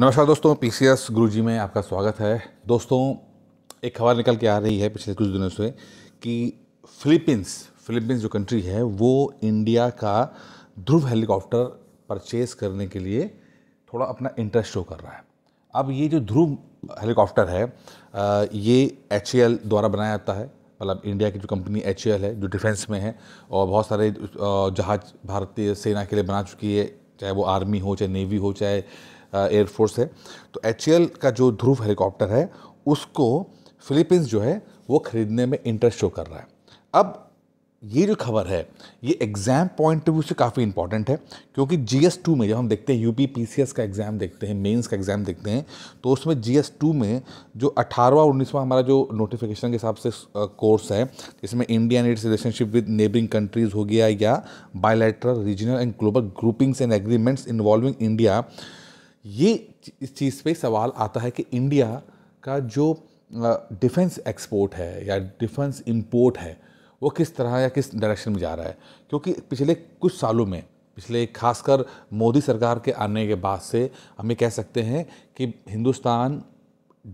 नमस्कार दोस्तों P C S गुरुजी में आपका स्वागत है दोस्तों एक खबर निकल के आ रही है पिछले कुछ दिनों से कि फिलीपींस फिलीपींस जो कंट्री है वो इंडिया का ध्रुव हेलीकॉप्टर परचेज करने के लिए थोड़ा अपना इंटरेस्ट शो कर रहा है अब ये जो ध्रुव हेलीकॉप्टर है ये एच द्वारा बनाया जाता है मतलब इंडिया की जो कंपनी एच है जो डिफेंस में है और बहुत सारे जहाज़ भारतीय सेना के लिए बना चुकी है चाहे वो आर्मी हो चाहे नेवी हो चाहे एयरफोर्स uh, है तो एच का जो ध्रुव हेलीकॉप्टर है उसको फिलीपींस जो है वो ख़रीदने में इंटरेस्ट शो कर रहा है अब ये जो खबर है ये एग्ज़ाम पॉइंट ऑफ व्यू से काफ़ी इंपॉर्टेंट है क्योंकि जी एस टू में जब हम देखते हैं U P P C S का एग्ज़ाम देखते हैं मेंस का एग्ज़ाम देखते हैं तो उसमें जी एस टू में जो अठारहवा और उन्नीसवा हमारा जो नोटिफिकेशन के हिसाब से कोर्स uh, है इसमें India and its relationship with neighbouring countries हो गया या bilateral regional and global groupings and agreements involving India ये इस चीज़ पे सवाल आता है कि इंडिया का जो डिफेंस एक्सपोर्ट है या डिफेंस इंपोर्ट है वो किस तरह या किस डायरेक्शन में जा रहा है क्योंकि पिछले कुछ सालों में पिछले खासकर मोदी सरकार के आने के बाद से हम ये कह सकते हैं कि हिंदुस्तान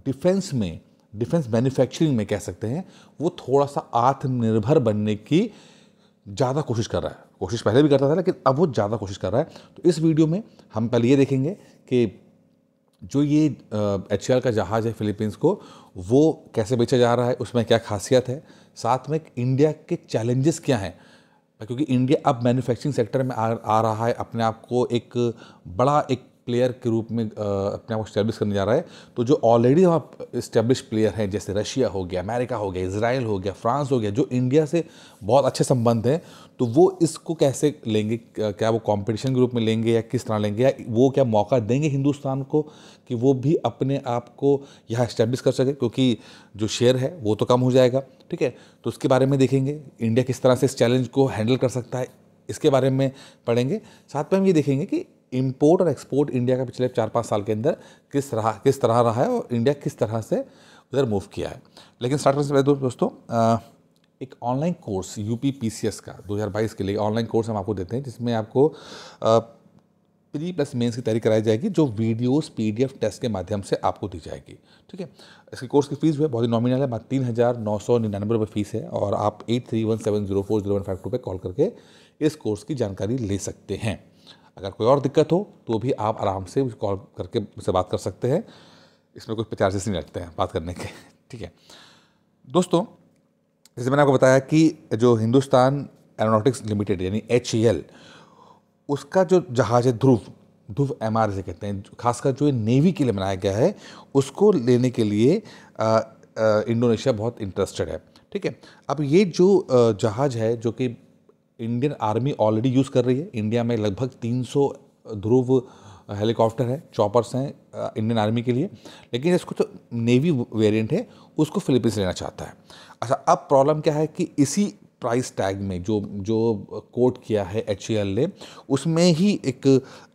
डिफेंस में डिफेंस मैन्युफैक्चरिंग में कह सकते हैं वो थोड़ा सा आत्मनिर्भर बनने की ज़्यादा कोशिश कर रहा है कोशिश पहले भी करता था लेकिन अब वो ज़्यादा कोशिश कर रहा है तो इस वीडियो में हम पहले ये देखेंगे कि जो ये एच का जहाज़ है फिलीपींस को वो कैसे बेचा जा रहा है उसमें क्या खासियत है साथ में इंडिया के चैलेंजेस क्या हैं क्योंकि इंडिया अब मैन्युफैक्चरिंग सेक्टर में आ, आ रहा है अपने आप को एक बड़ा एक प्लेयर के रूप में अपने आप को स्टैब्लिश करने जा रहा है तो जो ऑलरेडी वहाँ इस्टेब्लिश प्लेयर हैं जैसे रशिया हो गया अमेरिका हो गया इसराइल हो गया फ्रांस हो गया जो इंडिया से बहुत अच्छे संबंध हैं तो वो इसको कैसे लेंगे क्या वो कंपटीशन रूप में लेंगे या किस तरह लेंगे या वो क्या मौका देंगे हिंदुस्तान को कि वो भी अपने आप को यहाँ इस्टेब्लिश कर सके क्योंकि जो शेयर है वो तो कम हो जाएगा ठीक है तो उसके बारे में देखेंगे इंडिया किस तरह से इस चैलेंज को हैंडल कर सकता है इसके बारे में पढ़ेंगे साथ में हम ये देखेंगे कि इम्पोर्ट और एक्सपोर्ट इंडिया का पिछले चार पाँच साल के अंदर किस तरह किस तरह रहा है और इंडिया किस तरह से उधर मूव किया है लेकिन स्टार्ट करने से पहले दोस्तों एक ऑनलाइन कोर्स यूपी पीसीएस का 2022 के लिए ऑनलाइन कोर्स हम आपको देते हैं जिसमें आपको प्री प्लस मेंस की तैयारी कराई जाएगी जो वीडियोस पीडीएफ टेस्ट के माध्यम से आपको दी जाएगी ठीक है इसके कोर्स की फीस जो है बहुत ही नॉमिनल है मात्र तीन हज़ार नौ सौ निन्यानवे रुपये फीस है और आप eight three one seven zero four zero one five two पर कॉल करके इस कोर्स की जानकारी ले सकते हैं अगर कोई और दिक्कत हो तो भी आप आराम से कॉल करके उससे बात कर सकते हैं इसमें कुछ चार्जेस नहीं लगते हैं बात करने के ठीक है दोस्तों जैसे मैंने आपको बताया कि जो हिंदुस्तान एरोनॉटिक्स लिमिटेड यानी एच e उसका जो जहाज़ है ध्रुव ध्रुव एम आर जिसे कहते हैं खासकर जो नेवी के लिए बनाया गया है उसको लेने के लिए इंडोनेशिया बहुत इंटरेस्टेड है ठीक है अब ये जो जहाज़ है जो कि इंडियन आर्मी ऑलरेडी यूज़ कर रही है इंडिया में लगभग 300 ध्रुव हेलीकॉप्टर है चॉपर्स हैं इंडियन आर्मी के लिए लेकिन इसको जो तो नेवी वेरिएंट है उसको फिलीपींस लेना चाहता है अच्छा अब प्रॉब्लम क्या है कि इसी प्राइस टैग में जो जो कोट किया है एच ने उसमें ही एक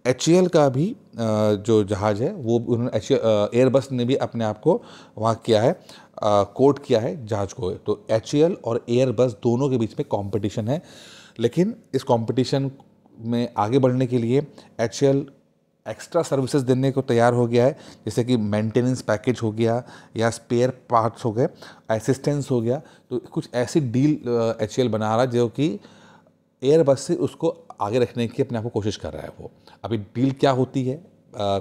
एच का भी जो जहाज़ है वो उन्होंने एच एयरबस ने भी अपने आप को वहाँ किया है कोट किया है जहाज को तो एच और एयरबस दोनों के बीच में कंपटीशन है लेकिन इस कंपटीशन में आगे बढ़ने के लिए एच एक्स्ट्रा सर्विसेज देने को तैयार हो गया है जैसे कि मेंटेनेंस पैकेज हो गया या स्पेयर पार्ट्स हो गए असिस्टेंस हो गया तो कुछ ऐसी डील एच बना रहा है जो कि एयरबस से उसको आगे रखने की अपने आप को कोशिश कर रहा है वो अभी डील क्या होती है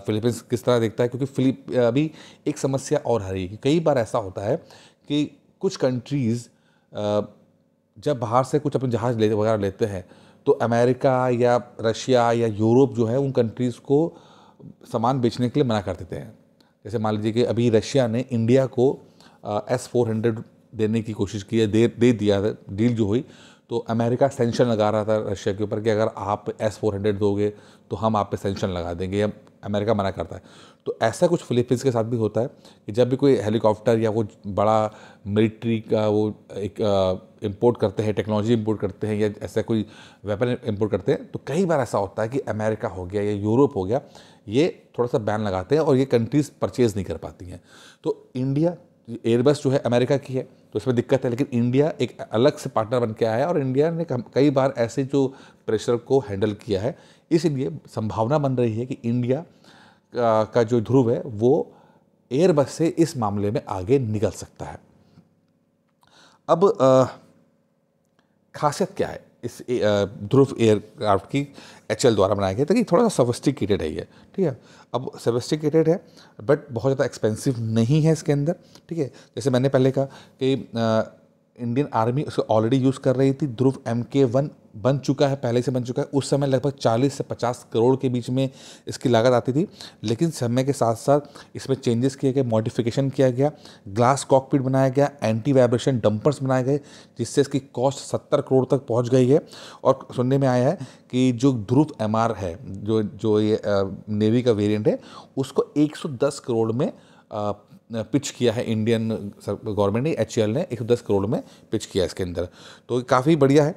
फिलीपींस किस तरह देखता है क्योंकि फिलिप अभी एक समस्या और आ रही है कि कई बार ऐसा होता है कि कुछ कंट्रीज़ जब बाहर से कुछ अपने जहाज़ ले वगैरह लेते हैं तो अमेरिका या रशिया या यूरोप जो है उन कंट्रीज़ को सामान बेचने के लिए मना कर देते हैं जैसे मान लीजिए कि अभी रशिया ने इंडिया को एस फोर हंड्रेड देने की कोशिश की है दे दे दिया डील जो हुई तो अमेरिका सेंशन लगा रहा था रशिया के ऊपर कि अगर आप एस फोर हंड्रेड दोगे तो हम आप पे सेंशन लगा देंगे या अमेरिका मना करता है तो ऐसा कुछ फिलीपींस के साथ भी होता है कि जब भी कोई हेलीकॉप्टर या कुछ बड़ा मिलिट्री का वो एक इम्पोर्ट करते हैं टेक्नोलॉजी इम्पोर्ट करते हैं या ऐसा कोई वेपन इम्पोर्ट करते हैं तो कई बार ऐसा होता है कि अमेरिका हो गया या यूरोप हो गया ये थोड़ा सा बैन लगाते हैं और ये कंट्रीज़ परचेज़ नहीं कर पाती हैं तो इंडिया एयरबस जो है अमेरिका की है तो इसमें दिक्कत है लेकिन इंडिया एक अलग से पार्टनर बन के आया है और इंडिया ने कई बार ऐसे जो प्रेशर को हैंडल किया है इसलिए संभावना बन रही है कि इंडिया का जो ध्रुव है वो एयरबस से इस मामले में आगे निकल सकता है अब खासियत क्या है इस ध्रुव एयरक्राफ्ट की एच द्वारा बनाया गया ताकि थोड़ा सा सोफिस्टिकेटेड है ये ठीक है अब सोफिस्टिकेटेड है बट बहुत ज़्यादा एक्सपेंसिव नहीं है इसके अंदर ठीक है जैसे मैंने पहले कहा कि इंडियन आर्मी उसको ऑलरेडी यूज़ कर रही थी ध्रुव एम के वन बन चुका है पहले से बन चुका है उस समय लगभग 40 से 50 करोड़ के बीच में इसकी लागत आती थी लेकिन समय के साथ साथ इसमें चेंजेस किए गए मॉडिफिकेशन किया गया ग्लास कॉकपिट बनाया गया एंटी वाइब्रेशन डंपर्स बनाए गए जिससे इसकी कॉस्ट सत्तर करोड़ तक पहुँच गई है और सुनने में आया है कि जो ध्रुव एम है जो जो ये नेवी का वेरियंट है उसको एक करोड़ में पिच किया है इंडियन गवर्नमेंट ने एच ने एक करोड़ में पिच किया है इसके अंदर तो काफ़ी बढ़िया है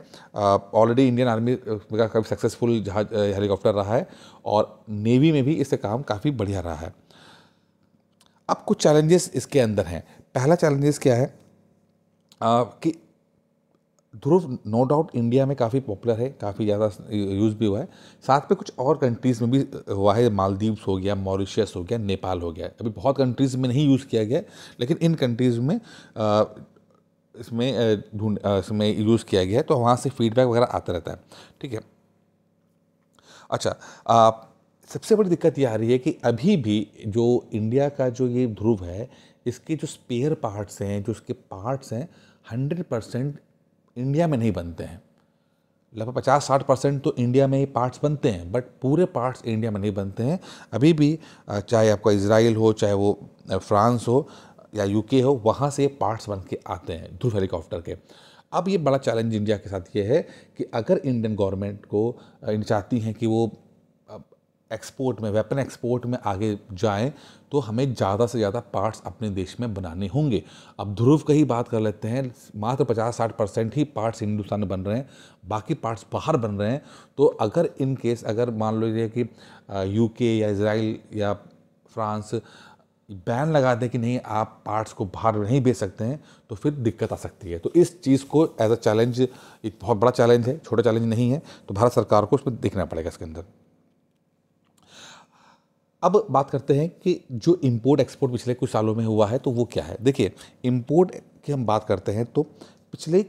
ऑलरेडी इंडियन आर्मी का काफ़ी सक्सेसफुल जहाज हेलीकॉप्टर रहा है और नेवी में भी इससे काम काफ़ी बढ़िया रहा है अब कुछ चैलेंजेस इसके अंदर हैं पहला चैलेंजेस क्या है आ, कि ध्रुव नो डाउट इंडिया में काफ़ी पॉपुलर है काफ़ी ज़्यादा यूज़ भी हुआ है साथ में कुछ और कंट्रीज़ में भी हुआ है मालदीव्स हो गया मॉरिशस हो गया नेपाल हो गया अभी बहुत कंट्रीज़ में नहीं यूज़ किया गया लेकिन इन कंट्रीज़ में आ, इसमें ढूंढ इसमें यूज़ किया गया है तो वहाँ से फीडबैक वगैरह आता रहता है ठीक है अच्छा आ, सबसे बड़ी दिक्कत ये आ रही है कि अभी भी जो इंडिया का जो ये ध्रुव है इसके जो स्पेयर पार्ट्स हैं जो उसके पार्ट्स हैं हंड्रेड परसेंट इंडिया में नहीं बनते हैं लगभग पचास साठ परसेंट तो इंडिया में ही पार्ट्स बनते हैं बट पूरे पार्ट्स इंडिया में नहीं बनते हैं अभी भी चाहे आपका इसराइल हो चाहे वो फ्रांस हो या यूके हो वहाँ से पार्ट्स बन के आते हैं ध्रुव हेलीकॉप्टर के अब ये बड़ा चैलेंज इंडिया के साथ ये है कि अगर इंडियन गवर्नमेंट को चाहती हैं कि वो एक्सपोर्ट में वेपन एक्सपोर्ट में आगे जाएं तो हमें ज़्यादा से ज़्यादा पार्ट्स अपने देश में बनाने होंगे अब ध्रुव कहीं ही बात कर लेते हैं मात्र पचास साठ परसेंट ही पार्ट्स हिंदुस्तान में बन रहे हैं बाकी पार्ट्स बाहर बन रहे हैं तो अगर इन केस अगर मान लीजिए कि यूके या इसराइल या फ्रांस बैन लगा दें कि नहीं आप पार्ट्स को बाहर नहीं बेच सकते हैं तो फिर दिक्कत आ सकती है तो इस चीज़ को एज अ चैलेंज एक बहुत बड़ा चैलेंज है छोटा चैलेंज नहीं है तो भारत सरकार को उसमें देखना पड़ेगा इसके अंदर अब बात करते हैं कि जो इम्पोर्ट एक्सपोर्ट पिछले कुछ सालों में हुआ है तो वो क्या है देखिए इम्पोर्ट की हम बात करते हैं तो पिछले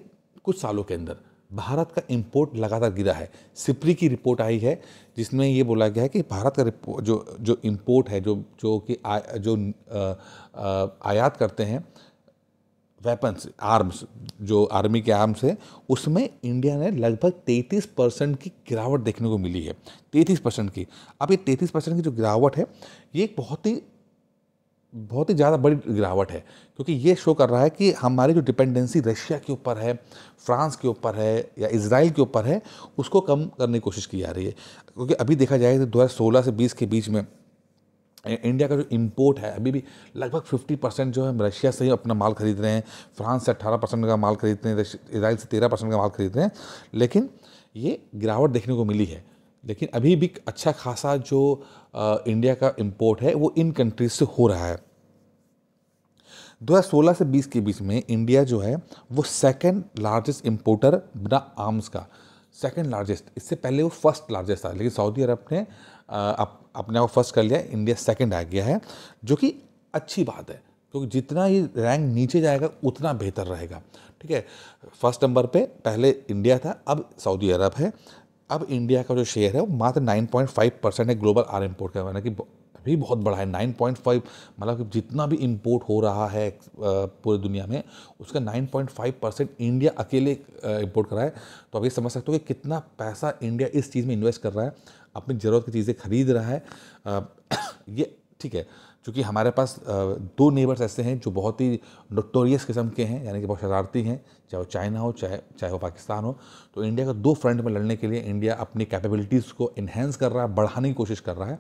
कुछ सालों के अंदर भारत का इम्पोर्ट लगातार गिरा है सिप्री की रिपोर्ट आई है जिसमें ये बोला गया है कि भारत का जो जो इम्पोर्ट है जो जो कि जो आ, आयात करते हैं वेपन्स आर्म्स जो आर्मी के आर्म्स है उसमें इंडिया ने लगभग 33 परसेंट की गिरावट देखने को मिली है 33 परसेंट की अब ये 33 परसेंट की जो गिरावट है ये एक बहुत ही बहुत ही ज़्यादा बड़ी गिरावट है क्योंकि ये शो कर रहा है कि हमारी जो डिपेंडेंसी रशिया के ऊपर है फ्रांस के ऊपर है या इसराइल के ऊपर है उसको कम करने की कोशिश की जा रही है क्योंकि अभी देखा जाए तो दो से बीस के बीच में इंडिया का जो इंपोर्ट है अभी भी लगभग 50 परसेंट जो है रशिया से ही अपना माल खरीद रहे हैं फ्रांस से 18 परसेंट का माल खरीदते हैं इसराइल से 13 परसेंट का माल खरीद रहे हैं लेकिन ये गिरावट देखने को मिली है लेकिन अभी भी अच्छा खासा जो आ, इंडिया का इम्पोर्ट है वो इन कंट्रीज से हो रहा है 2016 से 20 के बीच में इंडिया जो है वो सेकेंड लार्जेस्ट इम्पोर्टर बिना आर्म्स का सेकेंड लार्जेस्ट इससे पहले वो फर्स्ट लार्जेस्ट था लेकिन सऊदी अरब ने अपने आप फर्स्ट कर लिया इंडिया सेकेंड आ गया है जो कि अच्छी बात है क्योंकि तो जितना ये रैंक नीचे जाएगा उतना बेहतर रहेगा ठीक है फर्स्ट नंबर पे पहले इंडिया था अब सऊदी अरब है अब इंडिया का जो शेयर है वो मात्र 9.5 परसेंट है ग्लोबल आर इम्पोर्ट का यानी कि भी बहुत बड़ा है नाइन पॉइंट फाइव मतलब जितना भी इंपोर्ट हो रहा है पूरे दुनिया में उसका nine point five percent India अकेले इंपोर्ट कर रहा है तो आप ये समझ सकते हो कि कितना पैसा इंडिया इस चीज़ में इन्वेस्ट कर रहा है अपनी ज़रूरत की चीज़ें खरीद रहा है ये ठीक है चूँकि हमारे पास दो नेबर्स ऐसे हैं जो बहुत ही नोटोरियस किस्म के हैं यानी कि बहुत शरारती हैं चाहे वो चाइना हो चाहे चाहे वो पाकिस्तान हो तो इंडिया का दो फ्रंट में लड़ने के लिए इंडिया अपनी कैपेबिलिटीज़ को इन्हेंस कर रहा है बढ़ाने की कोशिश कर रहा है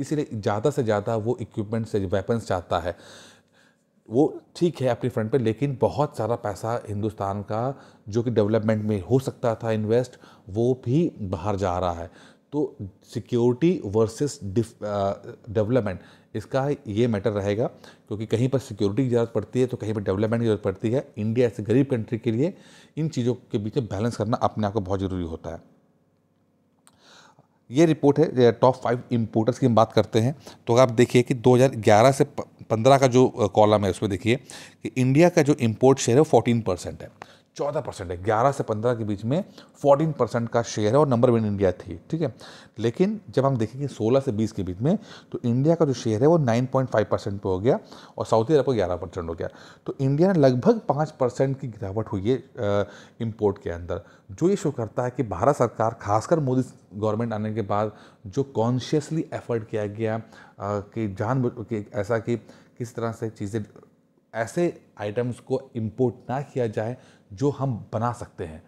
इसीलिए ज़्यादा से ज़्यादा वो इक्विपमेंट से वेपन्स चाहता है वो ठीक है अपनी फ्रंट पर लेकिन बहुत सारा पैसा हिंदुस्तान का जो कि डेवलपमेंट में हो सकता था इन्वेस्ट वो भी बाहर जा रहा है तो सिक्योरिटी वर्सेस डेवलपमेंट इसका ये मैटर रहेगा क्योंकि कहीं पर सिक्योरिटी की ज़रूरत पड़ती है तो कहीं पर डेवलपमेंट की ज़रूरत पड़ती है इंडिया ऐसे गरीब कंट्री के लिए इन चीज़ों के बीच में बैलेंस करना अपने आप को बहुत ज़रूरी होता है ये रिपोर्ट है टॉप फाइव इम्पोर्टर्स की हम बात करते हैं तो आप देखिए कि 2011 से 15 का जो कॉलम है उसमें देखिए कि इंडिया का जो इम्पोर्ट शेयर है वो फोर्टीन परसेंट है चौदह परसेंट है ग्यारह से पंद्रह के बीच में फोर्टीन परसेंट का शेयर है और नंबर वन इंडिया थी ठीक है लेकिन जब हम देखेंगे सोलह से बीस के बीच में तो इंडिया का जो शेयर है वो नाइन पॉइंट फाइव परसेंट पर हो गया और सऊदी अरब का ग्यारह परसेंट हो गया तो इंडिया ने लगभग पाँच परसेंट की गिरावट हुई है इम्पोर्ट के अंदर जो ये शो करता है कि भारत सरकार खासकर मोदी गवर्नमेंट आने के बाद जो कॉन्शियसली एफर्ट किया गया कि जान कि ऐसा कि किस तरह से चीज़ें ऐसे आइटम्स को इम्पोर्ट ना किया जाए जो हम बना सकते हैं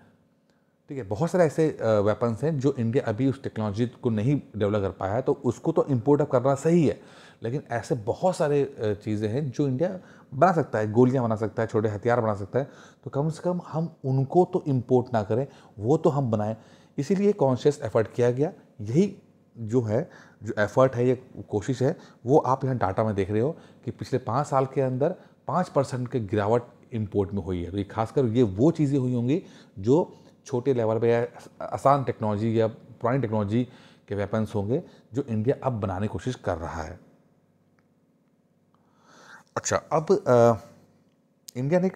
ठीक है बहुत सारे ऐसे वेपन्स हैं जो इंडिया अभी उस टेक्नोलॉजी को नहीं डेवलप कर पाया है तो उसको तो इम्पोर्ट अप करना सही है लेकिन ऐसे बहुत सारे चीज़ें हैं जो इंडिया बना सकता है गोलियां बना सकता है छोटे हथियार बना सकता है तो कम से कम हम उनको तो इम्पोर्ट ना करें वो तो हम बनाएं इसीलिए कॉन्शियस एफर्ट किया गया यही जो है जो एफर्ट है ये कोशिश है वो आप यहाँ डाटा में देख रहे हो कि पिछले पाँच साल के अंदर पाँच परसेंट की गिरावट इम्पोर्ट में हुई है तो ये खासकर ये वो चीज़ें हुई होंगी जो छोटे लेवल पर या आसान टेक्नोलॉजी या पुरानी टेक्नोलॉजी के वेपन्स होंगे जो इंडिया अब बनाने की कोशिश कर रहा है अच्छा अब आ, इंडिया ने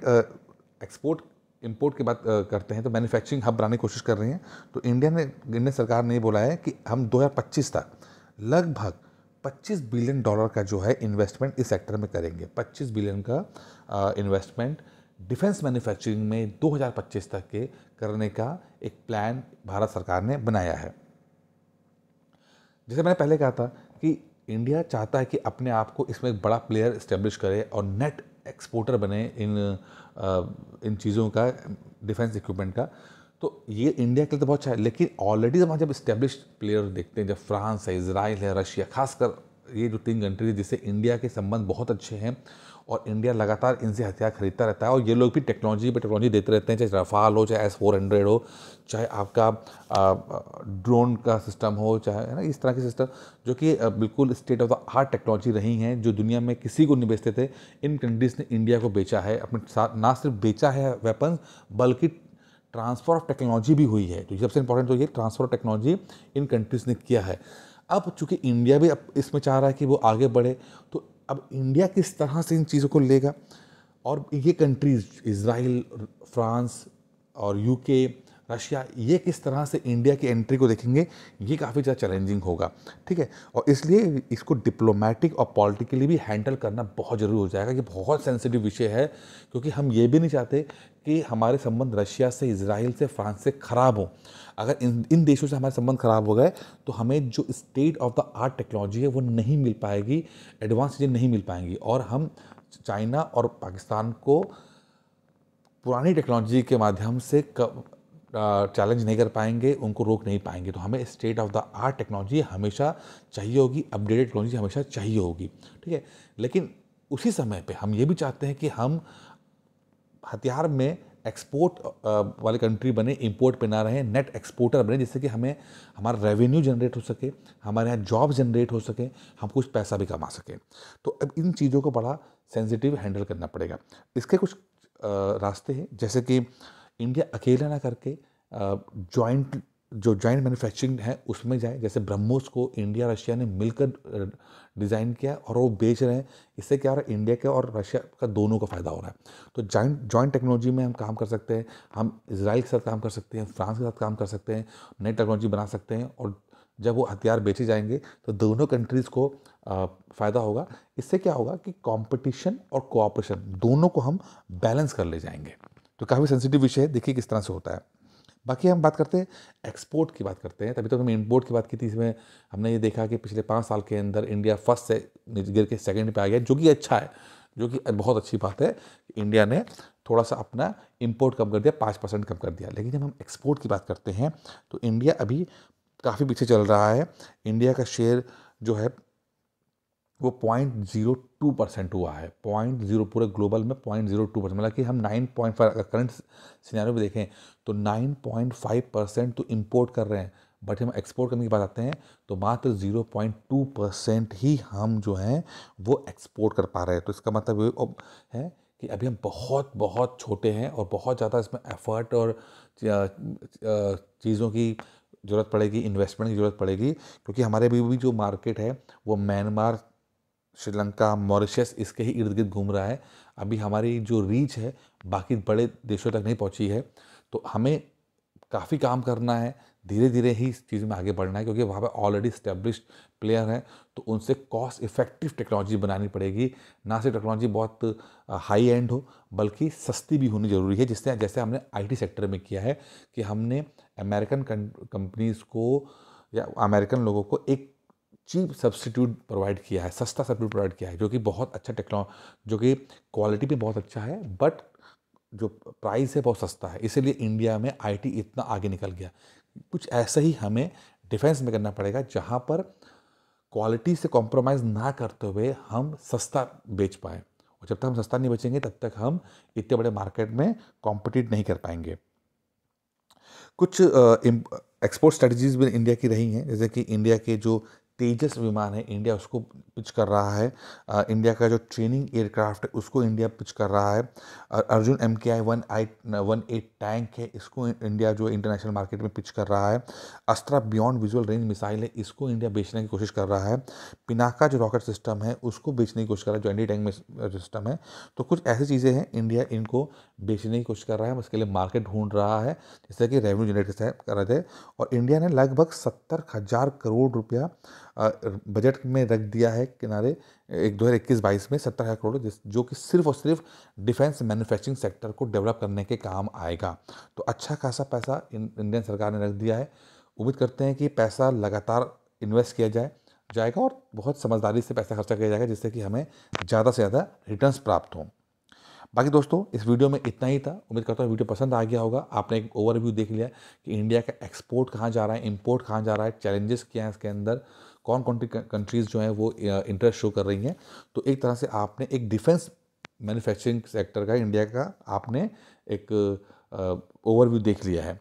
एक्सपोर्ट इंपोर्ट की बात करते हैं तो मैन्युफैक्चरिंग हब बनाने की कोशिश कर रही हैं तो इंडिया ने इंडियन सरकार ने बोला है कि हम 2025 तक लगभग 25 बिलियन डॉलर का जो है इन्वेस्टमेंट इस सेक्टर में करेंगे 25 बिलियन का इन्वेस्टमेंट डिफेंस मैन्युफैक्चरिंग में 2025 तक के करने का एक प्लान भारत सरकार ने बनाया है जैसे मैंने पहले कहा था कि इंडिया चाहता है कि अपने आप को इसमें एक बड़ा प्लेयर इस्टेब्लिश करे और नेट एक्सपोर्टर बने इन इन चीज़ों का डिफेंस इक्विपमेंट का तो ये इंडिया के लिए तो बहुत अच्छा है लेकिन ऑलरेडी हम जब इस्टेब्लिश प्लेयर देखते हैं जब फ्रांस है इसराइल है रशिया खासकर ये जो तीन कंट्रीज जिससे इंडिया के संबंध बहुत अच्छे हैं और इंडिया लगातार इनसे हथियार खरीदता रहता है और ये लोग भी टेक्नोलॉजी पर टेक्नोलॉजी देते रहते हैं चाहे रफाल हो चाहे एस फोर हंड्रेड हो चाहे आपका ड्रोन का सिस्टम हो चाहे है ना इस तरह के सिस्टम जो कि बिल्कुल state of the art technology रही हैं जो दुनिया में किसी को नहीं बेचते थे इन कंट्रीज़ ने इंडिया को बेचा है अपने साथ ना सिर्फ बेचा है वेपन्स बल्कि ट्रांसफ़र ऑफ टेक्नोलॉजी भी हुई है तो सबसे इंपॉर्टेंट तो ये ट्रांसफ़र ऑफ टेक्नोलॉजी इन कंट्रीज़ ने किया है अब चूंकि इंडिया भी अब इसमें चाह रहा है कि वो आगे बढ़े तो अब इंडिया किस तरह से इन चीज़ों को लेगा और ये कंट्रीज़ इसराइल फ्रांस और यूके रशिया ये किस तरह से इंडिया की एंट्री को देखेंगे ये काफ़ी ज़्यादा चैलेंजिंग होगा ठीक है और इसलिए इसको डिप्लोमेटिक और पॉलिटिकली भी हैंडल करना बहुत ज़रूरी हो जाएगा ये बहुत सेंसिटिव विषय है क्योंकि हम ये भी नहीं चाहते कि हमारे संबंध रशिया से इसराइल से फ्रांस से ख़राब हो अगर इन इन देशों से हमारे संबंध ख़राब हो गए तो हमें जो state of the art technology है वो नहीं मिल पाएगी एडवांस चीज़ें नहीं मिल पाएंगी और हम चाइना और पाकिस्तान को पुरानी टेक्नोलॉजी के माध्यम से चैलेंज नहीं कर पाएंगे उनको रोक नहीं पाएंगे तो हमें state of the art technology हमेशा चाहिए होगी अपडेटेड टेक्नोलॉजी हमेशा चाहिए होगी ठीक है लेकिन उसी समय पे हम ये भी चाहते हैं कि हम हथियार में एक्सपोर्ट वाले कंट्री बने इंपोर्ट पे ना रहें नेट एक्सपोर्टर बने जिससे कि हमें हमारा रेवेन्यू जनरेट हो सके हमारे यहाँ जॉब जनरेट हो सके हम कुछ पैसा भी कमा सकें तो अब इन चीज़ों को बड़ा सेंसिटिव हैंडल करना पड़ेगा इसके कुछ रास्ते हैं जैसे कि इंडिया अकेला ना करके जॉइंट जो जॉइंट मैन्युफैक्चरिंग है उसमें जाए जैसे ब्रह्मोस को इंडिया रशिया ने मिलकर डिज़ाइन किया और वो बेच रहे हैं इससे क्या हो रहा है इंडिया के और रशिया का दोनों का फ़ायदा हो रहा है तो जॉइंट जॉइंट टेक्नोलॉजी में हम काम कर सकते हैं हम इसराइल के साथ काम कर सकते हैं फ्रांस के साथ काम कर सकते हैं नई टेक्नोलॉजी बना सकते हैं और जब वो हथियार बेचे जाएंगे तो दोनों कंट्रीज़ को फ़ायदा होगा इससे क्या होगा कि कंपटीशन और कोऑपरेशन दोनों को हम बैलेंस कर ले जाएंगे तो काफ़ी सेंसिटिव विषय है देखिए किस तरह से होता है बाकी हम बात करते हैं एक्सपोर्ट की बात करते हैं तभी तो हमने इम्पोर्ट की बात की थी इसमें हमने ये देखा कि पिछले पाँच साल के अंदर इंडिया फर्स्ट से गिर के सेकेंड पे आ गया जो कि अच्छा है जो कि बहुत अच्छी बात है इंडिया ने थोड़ा सा अपना इम्पोर्ट कम कर दिया पाँच परसेंट कम कर दिया लेकिन जब हम एक्सपोर्ट की बात करते हैं तो इंडिया अभी काफ़ी पीछे चल रहा है इंडिया का शेयर जो है वो पॉइंट जीरो टू परसेंट हुआ है पॉइंट जीरो पूरे ग्लोबल में पॉइंट जीरो टू परसेंट मतलब कि हम नाइन पॉइंट फाइव अगर करंट सिनारियों में देखें तो नाइन पॉइंट फाइव परसेंट तो इम्पोर्ट कर रहे हैं बट हम एक्सपोर्ट करने की बात आते हैं तो मात्र जीरो पॉइंट टू परसेंट ही हम जो हैं वो एक्सपोर्ट कर पा रहे हैं तो इसका मतलब ये है कि अभी हम बहुत बहुत छोटे हैं और बहुत ज़्यादा इसमें एफर्ट और चीज़ों की ज़रूरत पड़ेगी इन्वेस्टमेंट की ज़रूरत पड़ेगी क्योंकि हमारे भी, भी जो मार्केट है वो म्यांमार श्रीलंका मॉरिशस इसके ही इर्द गिर्द घूम रहा है अभी हमारी जो रीच है बाकी बड़े देशों तक नहीं पहुंची है तो हमें काफ़ी काम करना है धीरे धीरे ही इस चीज़ में आगे बढ़ना है क्योंकि वहाँ पर ऑलरेडी स्टेब्लिश प्लेयर हैं तो उनसे कॉस्ट इफेक्टिव टेक्नोलॉजी बनानी पड़ेगी ना सिर्फ टेक्नोलॉजी बहुत हाई एंड हो बल्कि सस्ती भी होनी ज़रूरी है जिससे जैसे हमने आईटी सेक्टर में किया है कि हमने अमेरिकन कंपनीज़ को या अमेरिकन लोगों को एक चीप सब्सटीट्यूट प्रोवाइड किया है सस्ता सब्सिट्यूट प्रोवाइड किया है जो कि बहुत अच्छा टेक्नो जो कि क्वालिटी भी बहुत अच्छा है बट जो प्राइस है बहुत सस्ता है इसीलिए इंडिया में आईटी इतना आगे निकल गया कुछ ऐसा ही हमें डिफेंस में करना पड़ेगा जहाँ पर क्वालिटी से कॉम्प्रोमाइज़ ना करते हुए हम सस्ता बेच पाएँ और जब तक हम सस्ता नहीं बेचेंगे तब तक हम इतने बड़े मार्केट में कॉम्पिटिट नहीं कर पाएंगे कुछ एक्सपोर्ट स्ट्रेटजीज भी इंडिया की रही हैं जैसे कि इंडिया के जो तेजस विमान है इंडिया उसको पिच कर रहा है आ, इंडिया का जो ट्रेनिंग एयरक्राफ्ट है उसको इंडिया पिच कर रहा है और Arjun M K I one I one eight tank है इसको इंडिया जो इंटरनेशनल मार्केट में पिच कर रहा है Astra beyond visual range missile है इसको इंडिया बेचने की कोशिश कर रहा है पिनाका जो रॉकेट सिस्टम है उसको बेचने की कोशिश कर रहा है जो एंडी टैंक सिस्टम है तो कुछ ऐसी चीज़ें हैं इंडिया इनको बेचने की कोशिश कर रहा है उसके लिए मार्केट ढूंढ रहा है जिससे कि रेवेन्यू जनरेट कर रहे थे और इंडिया ने लगभग सत्तर हज़ार करोड़ रुपया बजट में रख दिया है किनारे एक दो हज़ार इक्कीस बाईस में सत्तर हज़ार करोड़ जिस जो कि सिर्फ और सिर्फ डिफेंस मैन्युफैक्चरिंग सेक्टर को डेवलप करने के काम आएगा तो अच्छा खासा पैसा इंडियन सरकार ने रख दिया है उम्मीद करते हैं कि पैसा लगातार इन्वेस्ट किया जाए जाएगा और बहुत समझदारी से पैसा खर्चा किया जाएगा जिससे कि हमें ज़्यादा से ज़्यादा रिटर्न प्राप्त हों बाकी दोस्तों इस वीडियो में इतना ही था उम्मीद करता हूँ वीडियो पसंद आ गया होगा आपने एक ओवरव्यू देख लिया कि इंडिया का एक्सपोर्ट कहाँ जा रहा है इम्पोर्ट कहाँ जा रहा है चैलेंजेस क्या हैं इसके अंदर कौन कौन सी कंट्रीज़ जो हैं वो इंटरेस्ट शो कर रही हैं तो एक तरह से आपने एक डिफेंस मैन्युफैक्चरिंग सेक्टर का इंडिया का आपने एक ओवरव्यू देख लिया है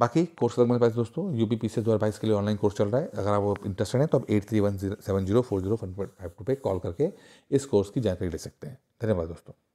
बाकी कोर्स मेरे पास दोस्तों यू पी पी सी दो हज़ार बाईस के लिए ऑनलाइन कोर्स चल रहा है अगर आप इंटरेस्टेड हैं तो आप eight three one zero seven zero four zero one five two पे कॉल करके इस कोर्स की जानकारी ले सकते हैं धन्यवाद दोस्तों